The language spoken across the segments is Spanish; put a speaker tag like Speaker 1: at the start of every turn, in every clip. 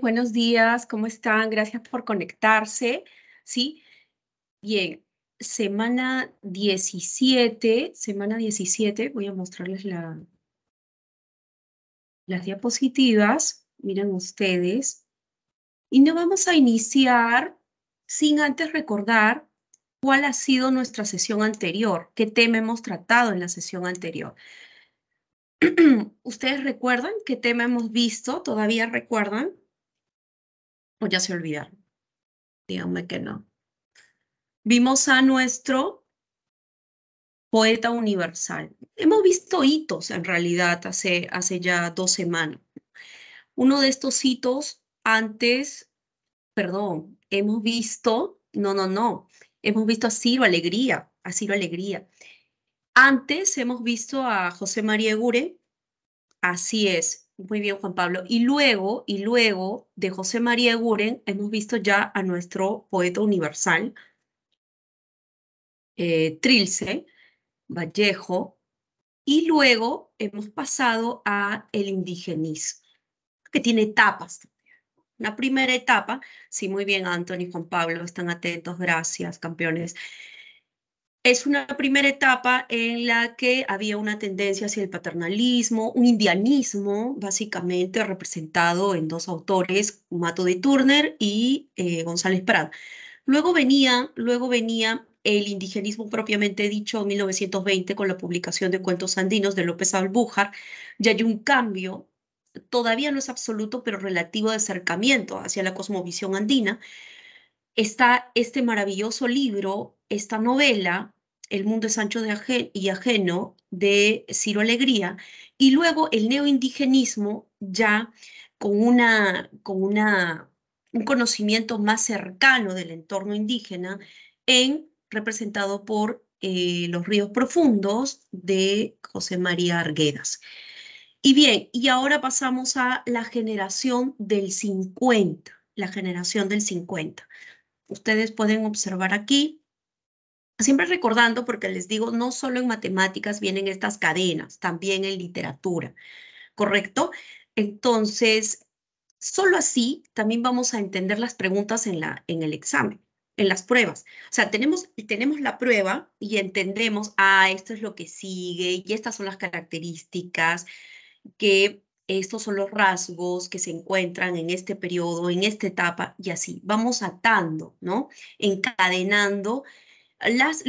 Speaker 1: buenos días, ¿cómo están? Gracias por conectarse, ¿sí? Bien, semana 17, semana 17, voy a mostrarles la, las diapositivas, miren ustedes. Y no vamos a iniciar sin antes recordar cuál ha sido nuestra sesión anterior, qué tema hemos tratado en la sesión anterior. ¿Ustedes recuerdan qué tema hemos visto? ¿Todavía recuerdan? o ya se olvidaron. Díganme que no. Vimos a nuestro poeta universal. Hemos visto hitos en realidad hace, hace ya dos semanas. Uno de estos hitos antes, perdón, hemos visto, no, no, no, hemos visto a Ciro Alegría, a Ciro Alegría. Antes hemos visto a José María Egure, así es, muy bien, Juan Pablo. Y luego, y luego de José María Guren, hemos visto ya a nuestro poeta universal, eh, Trilce, Vallejo, y luego hemos pasado a el indigenismo, que tiene etapas. Una primera etapa, sí, muy bien, Anthony, Juan Pablo, están atentos, gracias, campeones es una primera etapa en la que había una tendencia hacia el paternalismo, un indianismo, básicamente representado en dos autores, Mato de Turner y eh, González Prado. Luego venía, luego venía el indigenismo propiamente dicho en 1920 con la publicación de Cuentos Andinos de López Albújar, ya hay un cambio, todavía no es absoluto, pero relativo de acercamiento hacia la cosmovisión andina. Está este maravilloso libro, esta novela, el mundo es ancho y ajeno de Ciro Alegría, y luego el neoindigenismo ya con, una, con una, un conocimiento más cercano del entorno indígena, en, representado por eh, Los Ríos Profundos de José María Arguedas. Y bien, y ahora pasamos a la generación del 50, la generación del 50. Ustedes pueden observar aquí Siempre recordando, porque les digo, no solo en matemáticas vienen estas cadenas, también en literatura, ¿correcto? Entonces, solo así también vamos a entender las preguntas en, la, en el examen, en las pruebas. O sea, tenemos, tenemos la prueba y entendemos, ah, esto es lo que sigue y estas son las características que estos son los rasgos que se encuentran en este periodo, en esta etapa, y así. Vamos atando, ¿no? Encadenando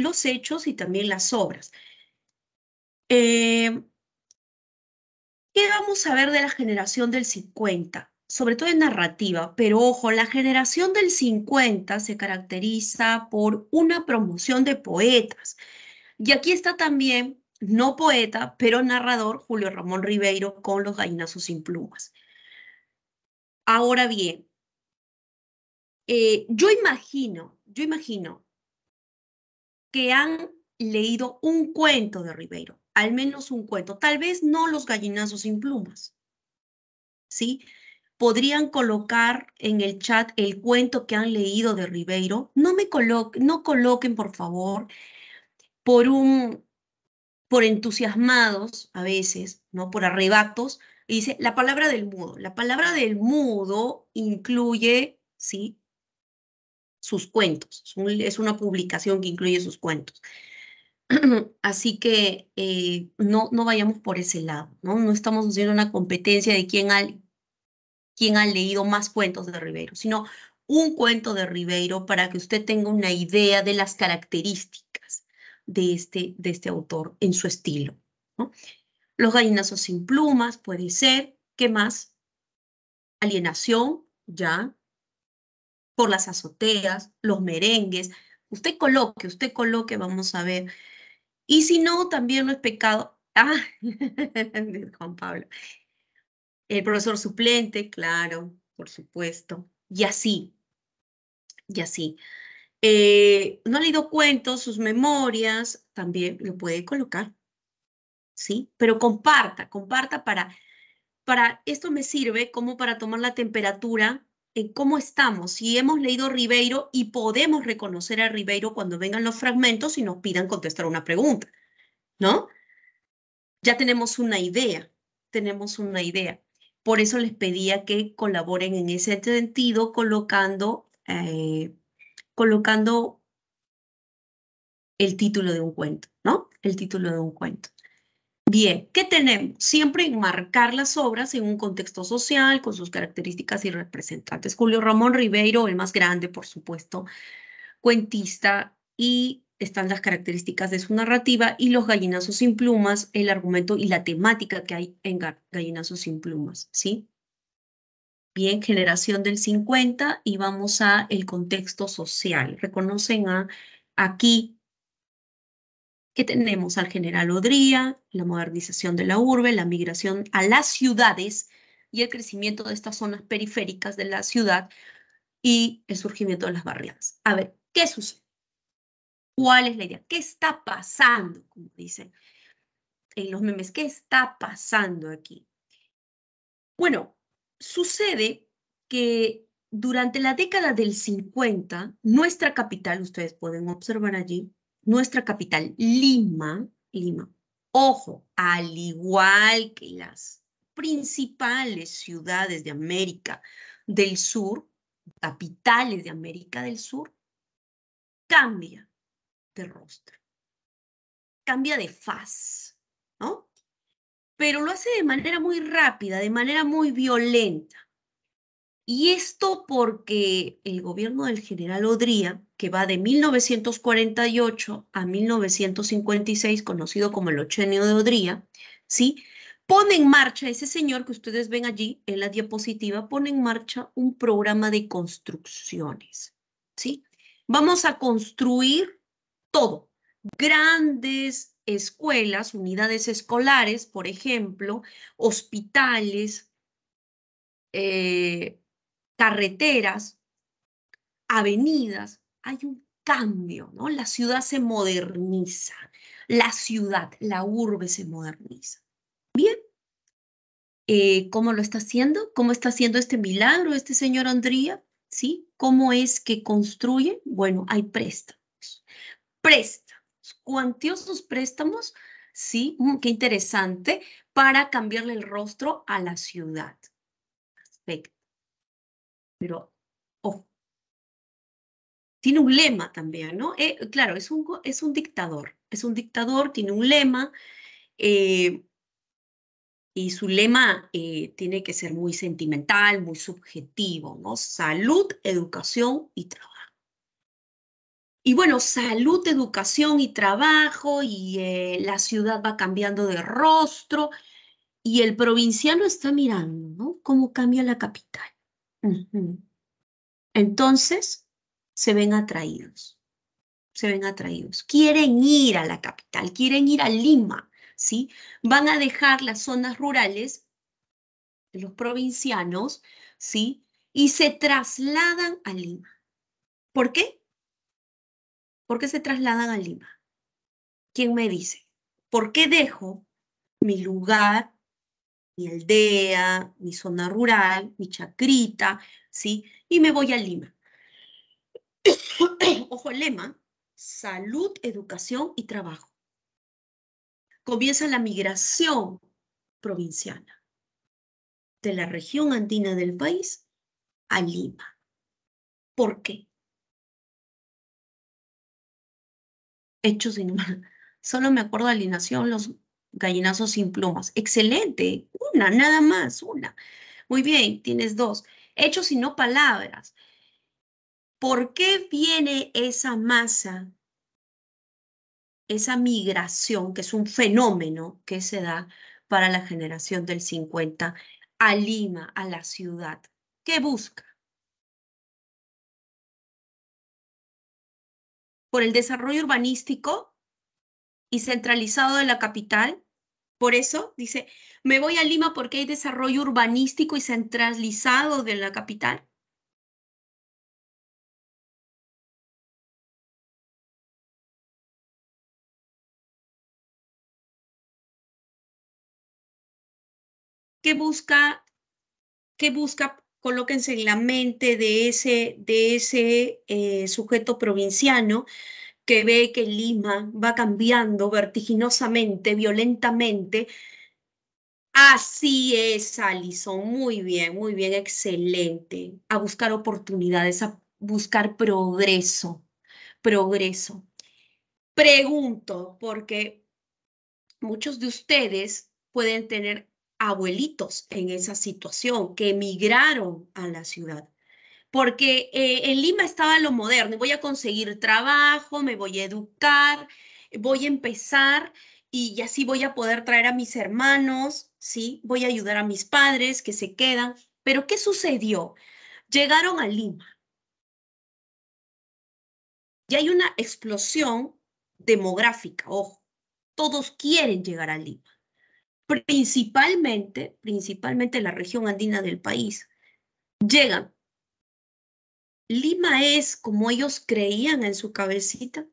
Speaker 1: los hechos y también las obras. Eh, ¿Qué vamos a ver de la generación del 50? Sobre todo en narrativa, pero ojo, la generación del 50 se caracteriza por una promoción de poetas. Y aquí está también, no poeta, pero narrador, Julio Ramón Ribeiro con Los gallinazos sin plumas. Ahora bien, eh, yo imagino, yo imagino que han leído un cuento de Ribeiro, al menos un cuento, tal vez no los gallinazos sin plumas. ¿Sí? Podrían colocar en el chat el cuento que han leído de Ribeiro. No me coloquen, no coloquen, por favor, por un por entusiasmados a veces, ¿no? Por arrebatos, dice la palabra del mudo. La palabra del mudo incluye, ¿sí? sus cuentos. Es, una publicación que incluye sus cuentos. Así que eh, no, no vayamos por ese lado, ¿no? No estamos haciendo una competencia de quién ha, ha leído más cuentos de Ribeiro, sino un cuento de Ribeiro para que usted tenga una idea de las características de este, de este autor en su estilo. ¿no? Los gallinazos sin plumas, puede ser. ¿Qué más? Alienación, ya por las azoteas, los merengues. Usted coloque, usted coloque, vamos a ver. Y si no, también no es pecado. Ah, Juan Pablo. El profesor suplente, claro, por supuesto. Y así, y así. Eh, no ha leído cuentos, sus memorias, también lo puede colocar. ¿Sí? Pero comparta, comparta para, para, esto me sirve como para tomar la temperatura cómo estamos, si hemos leído Ribeiro y podemos reconocer a Ribeiro cuando vengan los fragmentos y nos pidan contestar una pregunta, ¿no? Ya tenemos una idea, tenemos una idea. Por eso les pedía que colaboren en ese sentido colocando, eh, colocando el título de un cuento, ¿no? El título de un cuento. Bien, ¿qué tenemos? Siempre enmarcar las obras en un contexto social, con sus características y representantes. Julio Ramón Ribeiro, el más grande, por supuesto, cuentista, y están las características de su narrativa y los gallinazos sin plumas, el argumento y la temática que hay en gallinazos sin plumas, ¿sí? Bien, generación del 50 y vamos a el contexto social. Reconocen a aquí que tenemos al general Odría, la modernización de la urbe, la migración a las ciudades y el crecimiento de estas zonas periféricas de la ciudad y el surgimiento de las barriadas. A ver, ¿qué sucede? ¿Cuál es la idea? ¿Qué está pasando? Como dicen en los memes, ¿qué está pasando aquí? Bueno, sucede que durante la década del 50, nuestra capital, ustedes pueden observar allí, nuestra capital, Lima, Lima, ojo, al igual que las principales ciudades de América del Sur, capitales de América del Sur, cambia de rostro, cambia de faz, ¿no? Pero lo hace de manera muy rápida, de manera muy violenta. Y esto porque el gobierno del general Odría que va de 1948 a 1956, conocido como el Ochenio de Odría, ¿sí? pone en marcha, ese señor que ustedes ven allí en la diapositiva, pone en marcha un programa de construcciones. ¿sí? Vamos a construir todo, grandes escuelas, unidades escolares, por ejemplo, hospitales, eh, carreteras, avenidas, hay un cambio, ¿no? La ciudad se moderniza, la ciudad, la urbe se moderniza. Bien, eh, ¿cómo lo está haciendo? ¿Cómo está haciendo este milagro, este señor Andría? ¿Sí? ¿Cómo es que construye? Bueno, hay préstamos, préstamos, cuantiosos préstamos, ¿sí? Mm, qué interesante, para cambiarle el rostro a la ciudad. Perfecto. Pero tiene un lema también, ¿no? Eh, claro, es un, es un dictador, es un dictador, tiene un lema, eh, y su lema eh, tiene que ser muy sentimental, muy subjetivo, ¿no? Salud, educación y trabajo. Y bueno, salud, educación y trabajo, y la ciudad va cambiando de rostro, y el provinciano está mirando, ¿no? Cómo cambia la capital. Entonces, se ven atraídos, se ven atraídos. Quieren ir a la capital, quieren ir a Lima, ¿sí? Van a dejar las zonas rurales, los provincianos, ¿sí? Y se trasladan a Lima. ¿Por qué? ¿Por qué se trasladan a Lima? ¿Quién me dice? ¿Por qué dejo mi lugar, mi aldea, mi zona rural, mi chacrita, ¿sí? Y me voy a Lima. ojo el lema, salud, educación y trabajo. Comienza la migración provinciana de la región andina del país a
Speaker 2: Lima. ¿Por qué?
Speaker 1: Hechos palabras Solo me acuerdo de alineación los gallinazos sin plumas. Excelente. Una, nada más, una. Muy bien, tienes dos. Hechos y no palabras. ¿Por qué viene esa masa, esa migración, que es un fenómeno que se da para la generación del 50 a Lima, a la ciudad? ¿Qué busca?
Speaker 2: Por el desarrollo
Speaker 1: urbanístico y centralizado de la capital. Por eso, dice, me voy a Lima porque hay desarrollo urbanístico y centralizado de la capital. busca, que busca colóquense en la mente de ese, de ese eh, sujeto provinciano que ve que Lima va cambiando vertiginosamente, violentamente. Así es, Alison. Muy bien, muy bien, excelente. A buscar oportunidades, a buscar progreso, progreso. Pregunto, porque muchos de ustedes pueden tener abuelitos en esa situación, que emigraron a la ciudad. Porque eh, en Lima estaba lo moderno, voy a conseguir trabajo, me voy a educar, voy a empezar y así voy a poder traer a mis hermanos, ¿sí? Voy a ayudar a mis padres que se quedan. Pero ¿qué sucedió? Llegaron a Lima. Y hay una explosión demográfica, ojo. Todos quieren llegar a Lima principalmente, principalmente la región andina del país. Llegan. Lima es como ellos creían en su cabecita.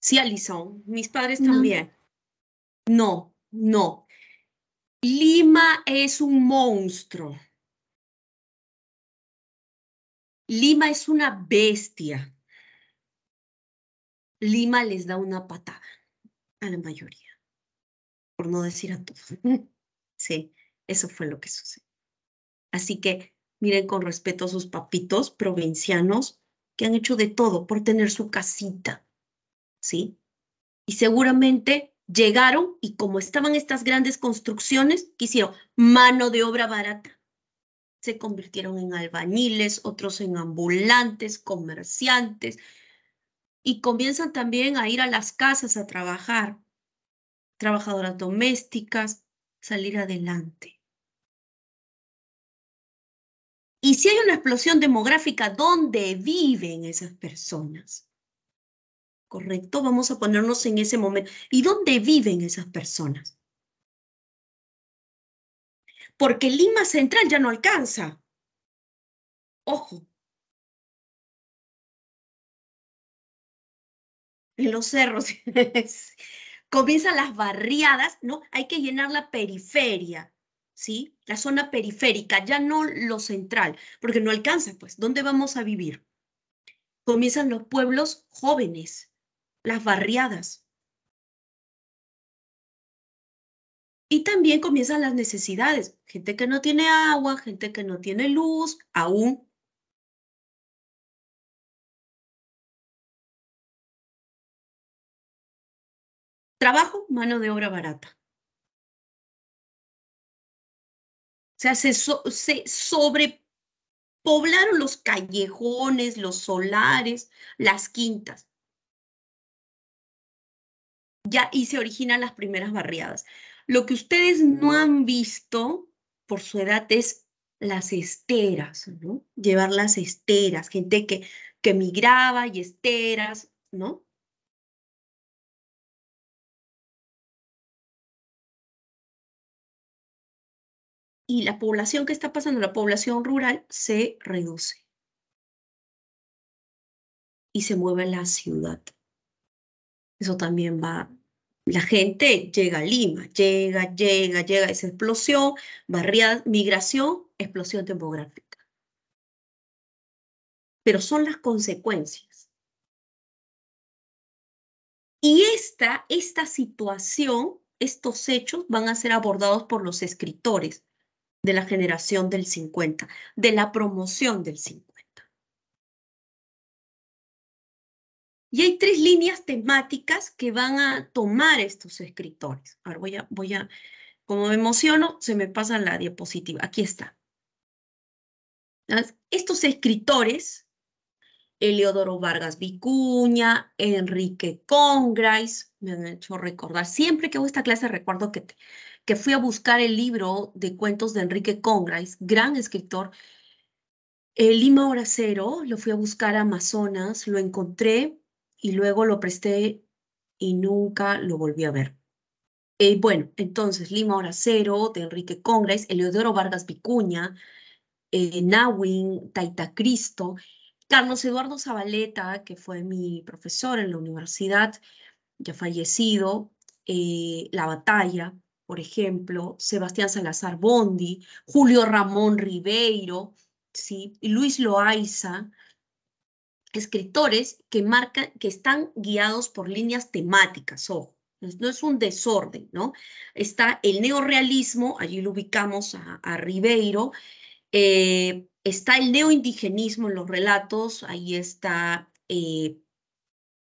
Speaker 2: Sí, Alison, mis padres también. No, no. no. Lima es un monstruo. Lima es una bestia.
Speaker 1: Lima les da una patada a la mayoría, por no decir a todos. Sí, eso fue lo que sucedió. Así que miren con respeto a sus papitos provincianos que han hecho de todo por tener su casita, ¿sí? Y seguramente llegaron y como estaban estas grandes construcciones, quisieron mano de obra barata se convirtieron en albañiles, otros en ambulantes, comerciantes, y comienzan también a ir a las casas a trabajar, trabajadoras domésticas, salir adelante. Y si hay una explosión demográfica, ¿dónde viven esas personas? ¿Correcto? Vamos a ponernos en ese momento. ¿Y dónde viven esas personas? porque Lima Central ya no alcanza. Ojo. En los cerros comienzan las barriadas, ¿no? Hay que llenar la periferia, ¿sí? La zona periférica, ya no lo central, porque no alcanza, pues, ¿dónde vamos a vivir? Comienzan los pueblos jóvenes, las barriadas. Y también comienzan las necesidades, gente que no tiene agua, gente que no tiene
Speaker 2: luz, aún. Trabajo, mano de obra barata. O sea, se, sobrepoblaron
Speaker 1: los callejones, los solares, las quintas. Ya y se originan las primeras barriadas. Lo que ustedes no han visto por su edad es las esteras, ¿no? Llevar las esteras, gente que, migraba y esteras,
Speaker 2: ¿no? Y la población que está pasando, la población rural, se reduce y se mueve a la
Speaker 1: ciudad. Eso también va la gente llega a Lima, llega, llega, llega, esa explosión, barriada, migración, explosión demográfica. Pero son las consecuencias. Y esta, esta situación, estos hechos van a ser abordados por los escritores de la generación del 50, de la promoción del 50. Y hay tres líneas temáticas que van a tomar estos escritores. Ahora voy a, voy a, como me emociono, se me pasa la diapositiva. Aquí está. Estos escritores, Eleodoro Vargas Vicuña, Enrique Congrais, me han hecho recordar, siempre que hago esta clase recuerdo que, que fui a buscar el libro de cuentos de Enrique Congrais, gran escritor. El Lima Horacero, lo fui a buscar a Amazonas, lo encontré y luego lo presté y nunca lo volví a ver. Eh, bueno, entonces Lima Hora Cero de Enrique Congres, Eleodoro Vargas Vicuña, eh, Nawin, Taita Cristo, Carlos Eduardo Zabaleta, que fue mi profesor en la universidad, ya fallecido, eh, La Batalla, por ejemplo, Sebastián Salazar Bondi, Julio Ramón Ribeiro, ¿sí? Luis Loaiza, escritores que marcan, que están guiados por líneas temáticas, ojo. No es un desorden, ¿no? Está el neorealismo, allí lo ubicamos a, Ribeiro, eh, está el neoindigenismo en los relatos, ahí está eh,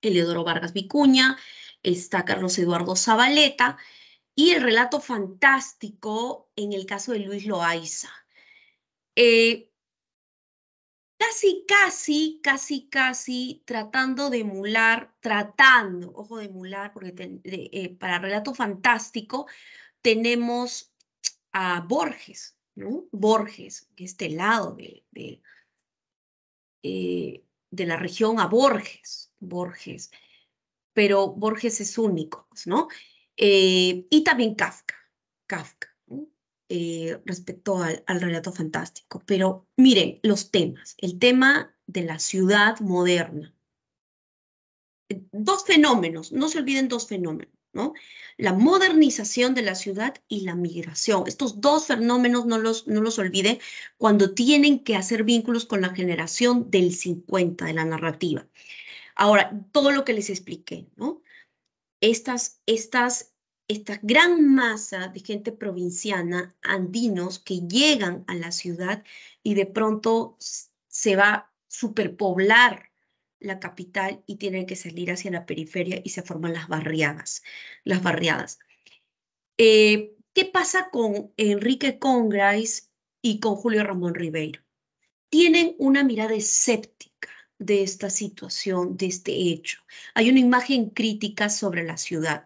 Speaker 1: Eleodoro Vargas Vicuña, está Carlos Eduardo Zabaleta, y el relato fantástico en el caso de Luis Loaiza. Eh, casi, casi, casi, casi tratando de emular, tratando, ojo de emular, porque eh, para relato fantástico tenemos a Borges, ¿no? Borges, este lado de, eh, de, la región a Borges, Borges, pero Borges es único, ¿no? Eh, y también Kafka, Kafka. Eh, respecto al, relato fantástico. Pero miren los temas. El tema de la ciudad moderna. Eh, dos fenómenos, no se olviden dos fenómenos, ¿no? La modernización de la ciudad y la migración. Estos dos fenómenos no los, no los olviden cuando tienen que hacer vínculos con la generación del 50 de la narrativa. Ahora, todo lo que les expliqué, ¿no? Estas, estas esta gran masa de gente provinciana, andinos, que llegan a la ciudad y de pronto se va a superpoblar la capital y tienen que salir hacia la periferia y se forman las barriadas. Las barriadas. Eh, ¿Qué pasa con Enrique Congrais y con Julio Ramón Ribeiro? Tienen una mirada escéptica de esta situación, de este hecho. Hay una imagen crítica sobre la ciudad.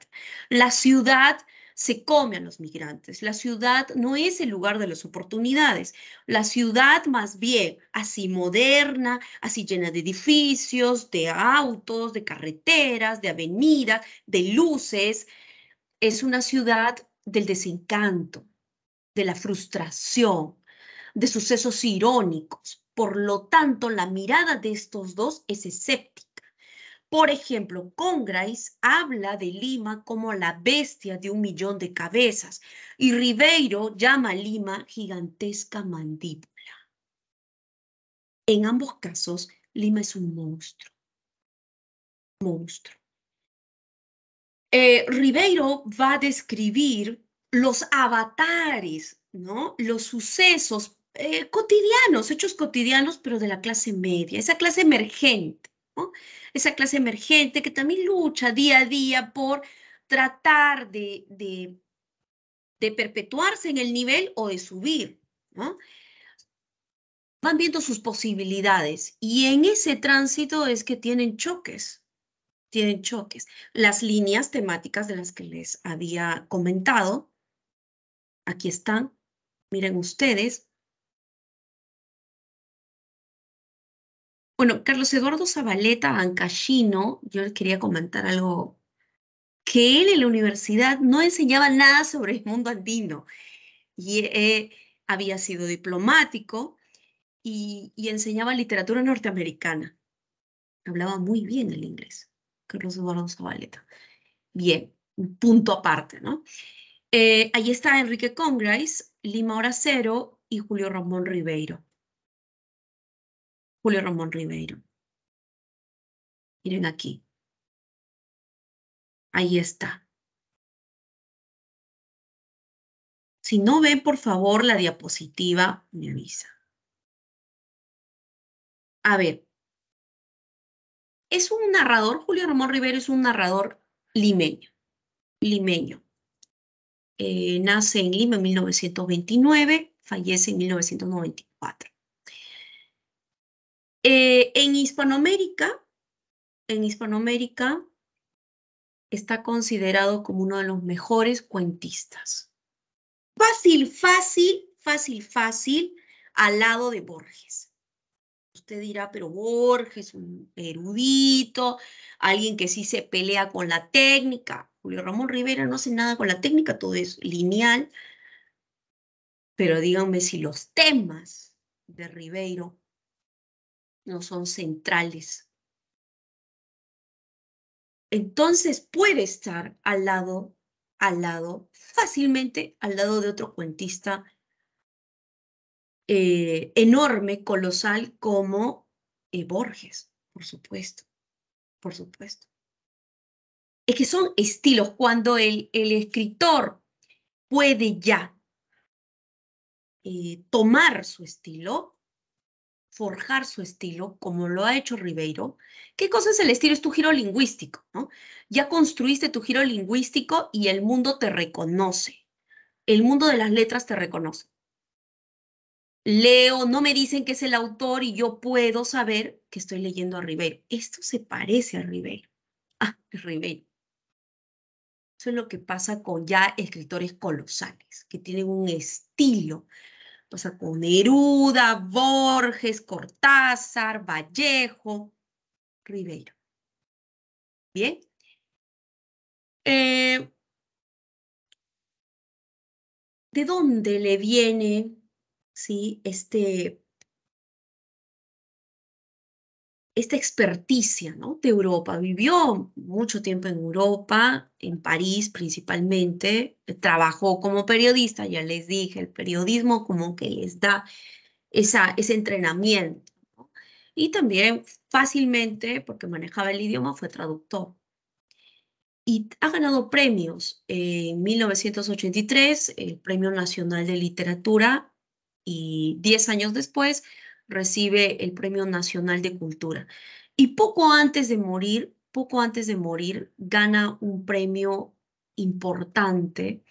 Speaker 1: La ciudad se come a los migrantes. La ciudad no es el lugar de las oportunidades. La ciudad más bien, así moderna, así llena de edificios, de autos, de carreteras, de avenidas, de luces, es una ciudad del desencanto, de la frustración, de sucesos irónicos, por lo tanto, la mirada de estos dos es escéptica. Por ejemplo, Congrais habla de Lima como la bestia de un millón de cabezas y Ribeiro llama a Lima gigantesca mandíbula. En ambos casos, Lima es un monstruo. Monstruo. Eh, Ribeiro va a describir los avatares, ¿no? los sucesos eh, cotidianos, hechos cotidianos, pero de la clase media, esa clase emergente, esa clase emergente que también lucha día a día por tratar de, perpetuarse en el nivel o de subir. Van viendo sus posibilidades y en ese tránsito es que tienen choques, tienen choques. Las líneas temáticas de las que les había comentado, aquí están, miren ustedes, Bueno, Carlos Eduardo Zabaleta Ancashino, yo quería comentar algo, que él en la universidad no enseñaba nada sobre el mundo andino. Y eh, había sido diplomático y, enseñaba literatura norteamericana. Hablaba muy bien el inglés, Carlos Eduardo Zabaleta. Bien, punto aparte, ¿no? Eh, ahí allí está Enrique Congrais, Lima Cero y Julio Ramón Ribeiro. Julio Ramón Ribeiro. Miren aquí.
Speaker 2: Ahí está. Si no ven, por favor, la diapositiva, me avisa. A ver. Es un narrador,
Speaker 1: Julio Ramón Rivero es un narrador limeño. Limeño. Eh, nace en Lima en 1929, fallece en 1994. Eh, en Hispanoamérica, en Hispanoamérica está considerado como uno de los mejores cuentistas. Fácil, fácil, fácil, fácil, al lado de Borges. Usted dirá, pero Borges, un erudito, alguien que sí se pelea con la técnica. Julio Ramón Rivera no hace nada con la técnica, todo es lineal. Pero díganme si los temas de Ribeiro no son centrales. Entonces puede estar al lado, al lado, fácilmente al lado de otro cuentista eh, enorme, colosal, como eh, Borges, por supuesto, por supuesto. Es que son estilos cuando el, el escritor puede ya eh, tomar su estilo, forjar su estilo, como lo ha hecho Ribeiro, ¿qué cosa es el estilo? Es tu giro lingüístico, ¿no? Ya construiste tu giro lingüístico y el mundo te reconoce. El mundo de las letras te reconoce. Leo, no me dicen que es el autor y yo puedo saber que estoy leyendo a Ribeiro. Esto se parece a Ribeiro. Ah, es Ribeiro. Eso es lo que pasa con ya escritores colosales, que tienen un estilo sea, con Neruda, Borges, Cortázar, Vallejo, Ribeiro.
Speaker 2: Bien. Eh, ¿De dónde le viene ¿sí? este
Speaker 1: esta experticia ¿no? de Europa. Vivió mucho tiempo en Europa, en París principalmente, eh, trabajó como periodista, ya les dije, el periodismo como que les da esa, ese entrenamiento. Y también fácilmente, porque manejaba el idioma, fue traductor. Y ha ganado premios. En 1983, el Premio Nacional de Literatura y 10 años después, recibe el Premio Nacional de Cultura. Y poco antes de morir, poco antes de morir, gana un premio importante,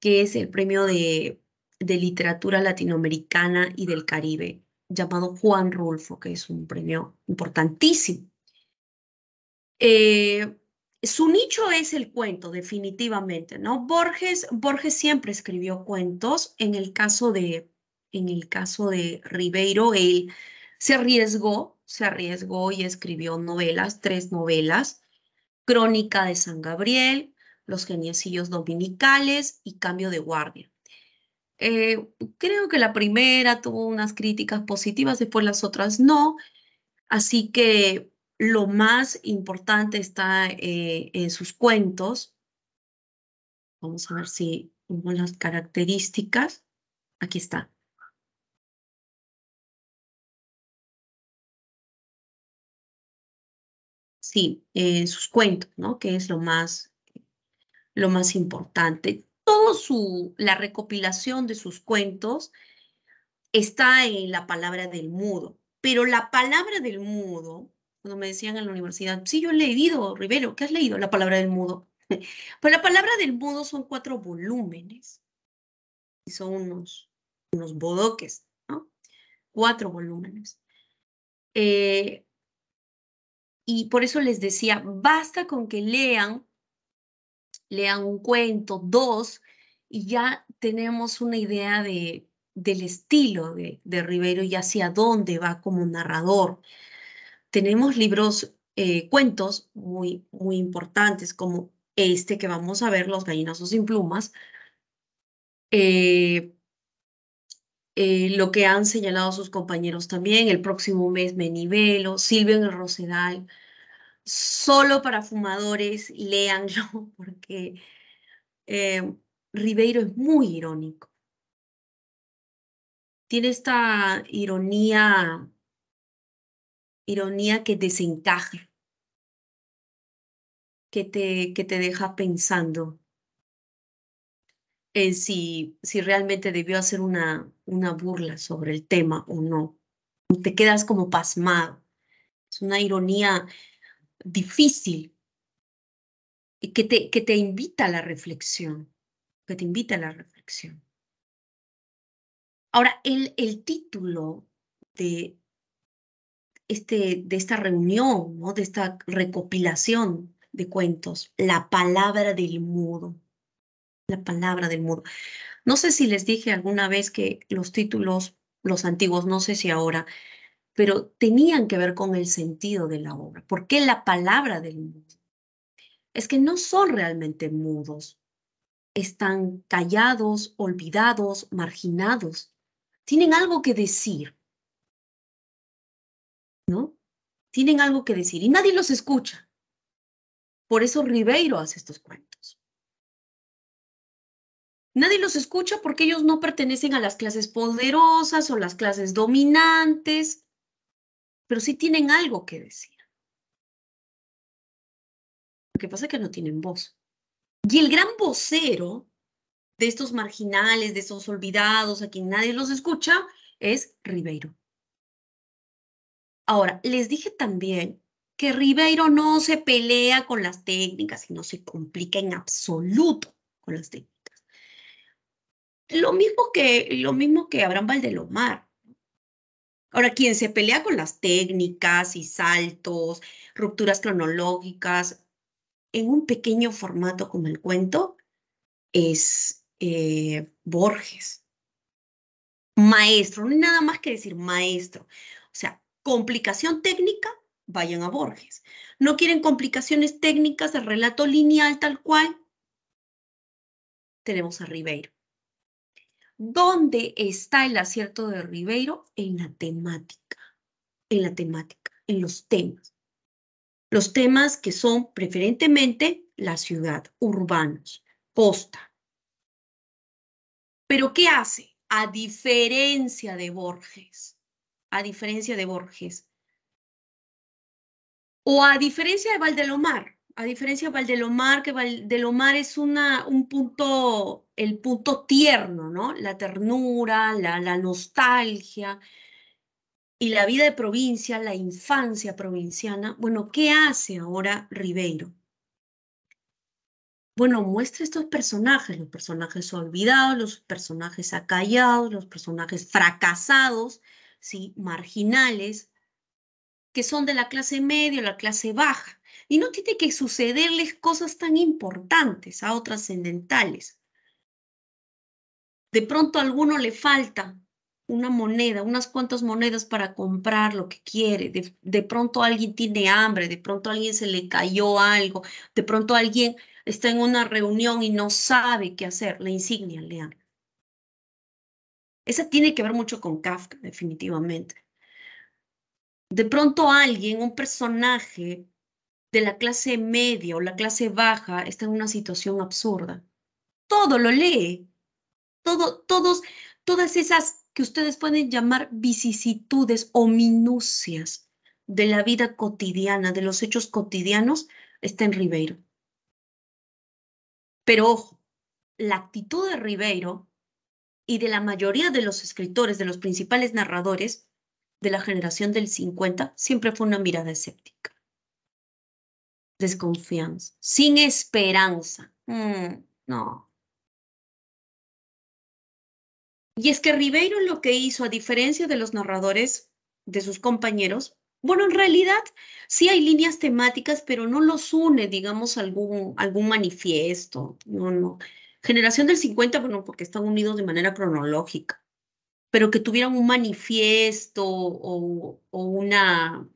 Speaker 1: que es el Premio de, Literatura Latinoamericana y del Caribe, llamado Juan Rulfo, que es un premio importantísimo. Eh, su nicho es el cuento, definitivamente, ¿no? Borges, Borges siempre escribió cuentos. En el caso de, en el caso de Ribeiro, él se arriesgó, se arriesgó y escribió novelas, tres novelas, Crónica de San Gabriel, Los Geniecillos Dominicales y Cambio de Guardia. Eh, creo que la primera tuvo unas críticas positivas, después las otras no, así que lo más importante está eh, en sus cuentos. Vamos a ver si vemos las características. Aquí está. sí, eh, sus cuentos, ¿no? Que es lo más, lo más importante. Todo su, la recopilación de sus cuentos está en la palabra del mudo, pero la palabra del mudo, cuando me decían en la universidad, sí, yo he leído, Rivero, ¿qué has leído? La palabra del mudo. Pues la palabra del mudo son cuatro volúmenes. son unos, unos bodoques, ¿no? Cuatro volúmenes. Eh, y por eso les decía, basta con que lean, lean un cuento, dos, y ya tenemos una idea de, del estilo de, de Rivero y hacia dónde va como narrador. Tenemos libros, eh, cuentos muy, muy importantes como este que vamos a ver, Los gallinazos sin plumas, eh, eh, lo que han señalado sus compañeros también, el próximo mes me nivelo, Silvio en el Rosedal, solo para fumadores, léanlo, porque eh, Ribeiro es muy irónico. Tiene esta
Speaker 2: ironía, ironía que desencaja,
Speaker 1: que te, que te deja pensando si, si realmente debió hacer una, una burla sobre el tema o no. Te quedas como pasmado. Es una ironía difícil que te, que te invita a la reflexión, que te invita a la reflexión. Ahora, el, título de, este, de esta reunión, de esta recopilación de cuentos, La palabra del mudo la palabra del mundo. No sé si les dije alguna vez que los títulos, los antiguos, no sé si ahora, pero tenían que ver con el sentido de la obra. ¿Por qué la palabra del mundo? Es que no son realmente mudos, están callados, olvidados, marginados. Tienen algo que decir, ¿no? Tienen algo que decir y nadie los escucha. Por eso Ribeiro hace estos cuentos. Nadie los escucha porque ellos no pertenecen a las clases poderosas o las clases dominantes, pero sí tienen algo que decir. Lo que pasa es que no tienen voz. Y el gran vocero de estos marginales, de esos olvidados, a quien nadie los escucha, es Ribeiro. Ahora, les dije también que Ribeiro no se pelea con las técnicas y no se complica en absoluto con las técnicas. Lo mismo que, lo mismo Abraham Valdelomar. Ahora, quien se pelea con las técnicas y saltos, rupturas cronológicas, en un pequeño formato como el cuento, es eh, Borges. Maestro, no hay nada más que decir maestro. O sea, complicación técnica, vayan a Borges. No quieren complicaciones técnicas, el relato lineal tal cual, tenemos a Ribeiro. ¿Dónde está el acierto de Ribeiro? En la temática, en la temática, en los temas. Los temas que son preferentemente la ciudad, urbanos, costa. Pero ¿qué hace? A diferencia de Borges, a diferencia de Borges, o a diferencia de Valdelomar, a diferencia de Valdelomar, que Valdelomar es una, un punto el punto tierno, ¿no? La ternura, la, nostalgia y la vida de provincia, la infancia provinciana. Bueno, ¿qué hace ahora Ribeiro? Bueno, muestra estos personajes, los personajes olvidados, los personajes acallados, los personajes fracasados, ¿sí? marginales, que son de la clase media, la clase baja. Y no tiene que sucederles cosas tan importantes a trascendentales de pronto a alguno le falta una moneda, unas cuantas monedas para comprar lo que quiere, de, pronto alguien tiene hambre, de pronto a alguien se le cayó algo, de pronto alguien está en una reunión y no sabe qué hacer, la insignia, lean. Esa tiene que ver mucho con Kafka, definitivamente. De pronto alguien, un personaje de la clase media o la clase baja, está en una situación absurda. Todo lo lee, todos, todas esas que ustedes pueden llamar vicisitudes o minucias de la vida cotidiana, de los hechos cotidianos, está en Ribeiro. Pero ojo, la actitud de Ribeiro y de la mayoría de los escritores, de los principales narradores de la generación del 50, siempre fue una mirada escéptica. Desconfianza, sin esperanza. Mm, no, Y es que Ribeiro lo que hizo, a diferencia de los narradores, de sus compañeros, bueno, en realidad sí hay líneas temáticas, pero no los une, digamos, algún, algún manifiesto. No, no. Generación del 50, bueno, porque están unidos de manera cronológica, pero que tuvieran un manifiesto o, una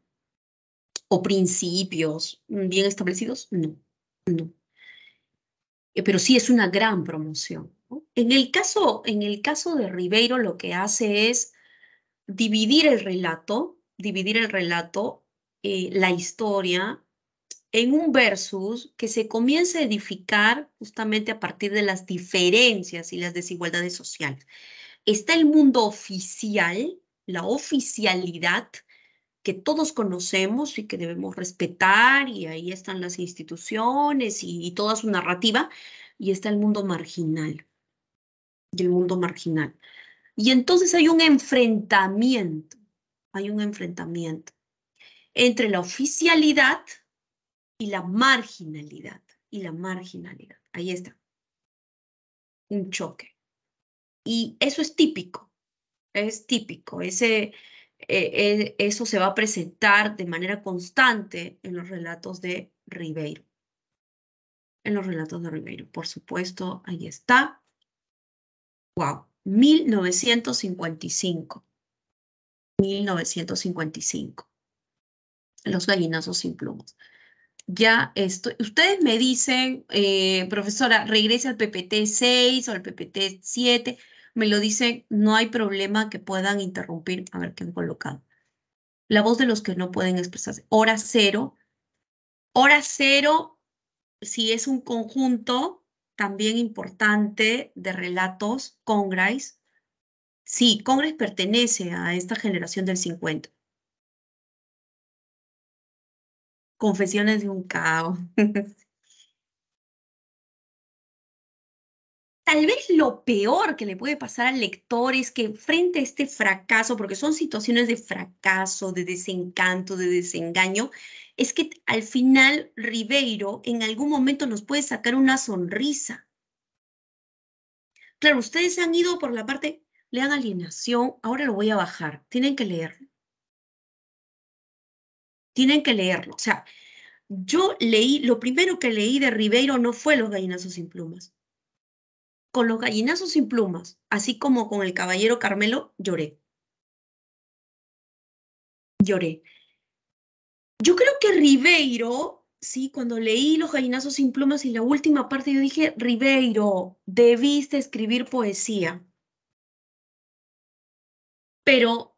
Speaker 1: o principios bien establecidos, no, no. Eh, pero sí es una gran promoción. En el caso, en el caso de Ribeiro lo que hace es dividir el relato, dividir el relato, eh, la historia, en un versus que se comienza a edificar justamente a partir de las diferencias y las desigualdades sociales. Está el mundo oficial, la oficialidad que todos conocemos y que debemos respetar, y ahí están las instituciones y toda su narrativa, y está el mundo marginal, y mundo marginal. Y entonces hay un enfrentamiento, hay un enfrentamiento entre la oficialidad y la marginalidad, y la marginalidad. Ahí está, un choque. Y eso es típico, es típico, ese, e, e, eso se va a presentar de manera constante en los relatos de Ribeiro. En los relatos de Ribeiro, por supuesto, ahí está. Wow, 1955. 1955. Los gallinazos sin plumas. Ya estoy, ustedes me dicen, eh, profesora, regrese al PPT 6 o al PPT 7. Me lo dicen, no hay problema que puedan interrumpir. A ver qué han colocado. La voz de los que no pueden expresarse. Hora cero. Hora cero, si es un conjunto, también importante de relatos, Congres Sí, Congres pertenece a esta generación del 50. Confesiones de un
Speaker 2: caos.
Speaker 1: Tal vez lo peor que le puede pasar al lector es que frente a este fracaso, porque son situaciones de fracaso, de desencanto, de desengaño, es que al final Ribeiro en algún momento nos puede sacar una sonrisa. Claro, ustedes han ido por la parte, le lean alienación, ahora lo voy a bajar, tienen que leerlo. Tienen que leerlo. O sea, yo leí, lo primero que leí de Ribeiro no fue Los gallinazos sin plumas con los gallinazos sin plumas, así como con el caballero Carmelo, lloré. Lloré. Yo creo que Ribeiro, sí, cuando leí Los gallinazos sin plumas y la última parte, yo dije, Ribeiro, debiste escribir poesía. Pero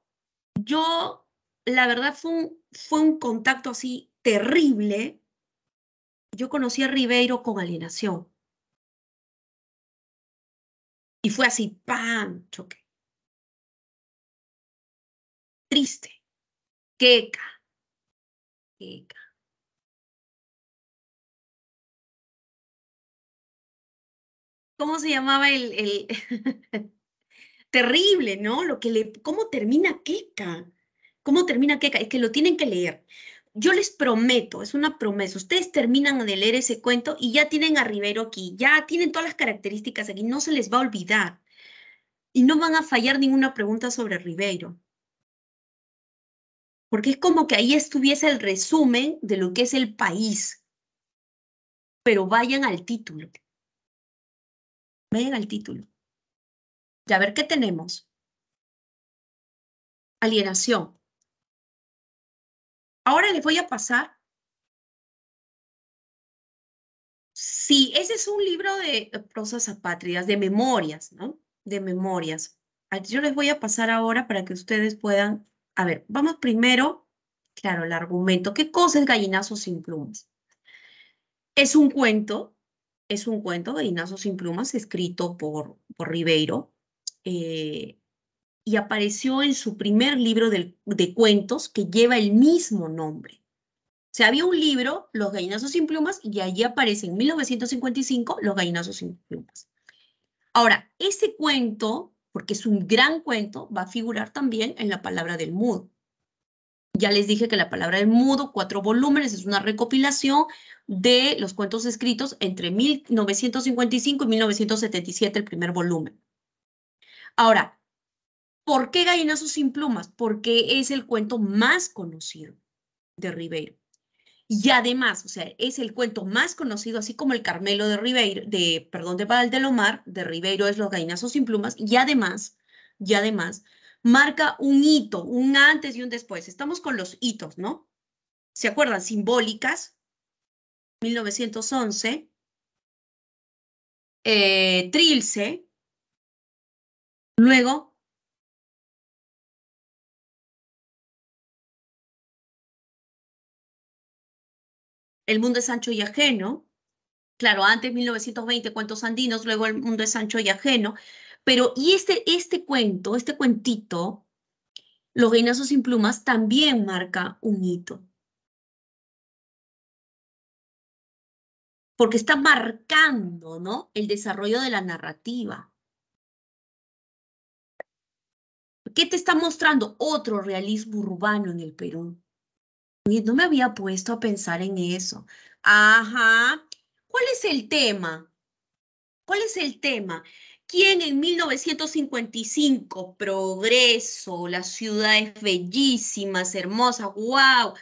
Speaker 1: yo, la verdad, fue fue un contacto así terrible. Yo conocí a Ribeiro con alienación
Speaker 2: y fue así, ¡pam! Choque. Triste. Queca. Queca. ¿Cómo se llamaba el,
Speaker 1: terrible, ¿no? Lo que le, ¿Cómo termina Queca? ¿Cómo termina Queca? Es que lo tienen que leer yo les prometo, es una promesa, ustedes terminan de leer ese cuento y ya tienen a Rivero aquí, ya tienen todas las características aquí, no se les va a olvidar. Y no van a fallar ninguna pregunta sobre Ribeiro. Porque es como que ahí estuviese el resumen de lo que es el país.
Speaker 2: Pero vayan al título. Vayan al título. Y a ver qué tenemos. Alienación, Ahora les voy a pasar.
Speaker 1: Sí, ese es un libro de eh, prosas apátridas, de memorias, ¿no? De memorias. Yo les voy a pasar ahora para que ustedes puedan... A ver, vamos primero, claro, el argumento. ¿Qué cosa es Gallinazo sin plumas? Es un cuento, es un cuento, Gallinazo sin plumas, escrito por, por Ribeiro. Eh, y apareció en su primer libro de, cuentos que lleva el mismo nombre. O sea, había un libro, Los gallinazos sin plumas, y allí aparece en 1955 Los gallinazos sin plumas. Ahora, ese cuento, porque es un gran cuento, va a figurar también en la palabra del mudo. Ya les dije que la palabra del mudo, cuatro volúmenes, es una recopilación de los cuentos escritos entre 1955 y 1977, el primer volumen. Ahora, ¿Por qué Gallinazos sin plumas? Porque es el cuento más conocido de Ribeiro. Y además, o sea, es el cuento más conocido, así como el Carmelo de Ribeiro, de, perdón, de Valdelomar, de Ribeiro es Los Gallinazos sin plumas, y además, y además, marca un hito, un antes y un después. Estamos con los hitos, ¿no? ¿Se acuerdan? Simbólicas, 1911, eh, Trilce,
Speaker 2: luego el mundo es
Speaker 1: ancho y ajeno. Claro, antes 1920, cuentos andinos, luego el mundo es ancho y ajeno. Pero, y este, este cuento, este cuentito, Los reinazos sin plumas, también marca un hito.
Speaker 2: Porque está marcando, ¿no? El desarrollo de la narrativa.
Speaker 1: ¿Qué te está mostrando otro realismo urbano en el Perú? no me había puesto a pensar en eso. Ajá. ¿Cuál es el tema? ¿Cuál es el tema? ¿Quién en 1955, progreso, las ciudades bellísimas, hermosas, wow,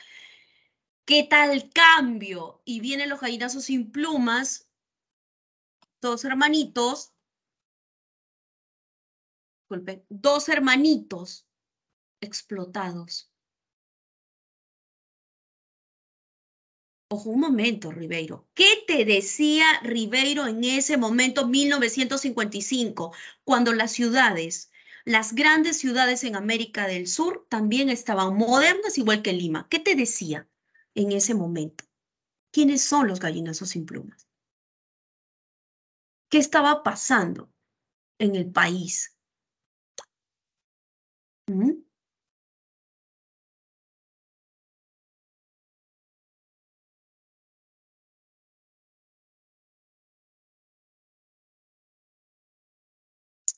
Speaker 1: qué tal cambio? Y vienen los gallinazos sin plumas, dos hermanitos, disculpen, dos hermanitos explotados
Speaker 2: Ojo, un momento,
Speaker 1: Ribeiro. ¿Qué te decía Ribeiro en ese momento, 1955, cuando las ciudades, las grandes ciudades en América del Sur también estaban modernas, igual que Lima? ¿Qué te decía en ese momento? ¿Quiénes son los gallinazos sin plumas? ¿Qué estaba pasando
Speaker 2: en el país? ¿Mm?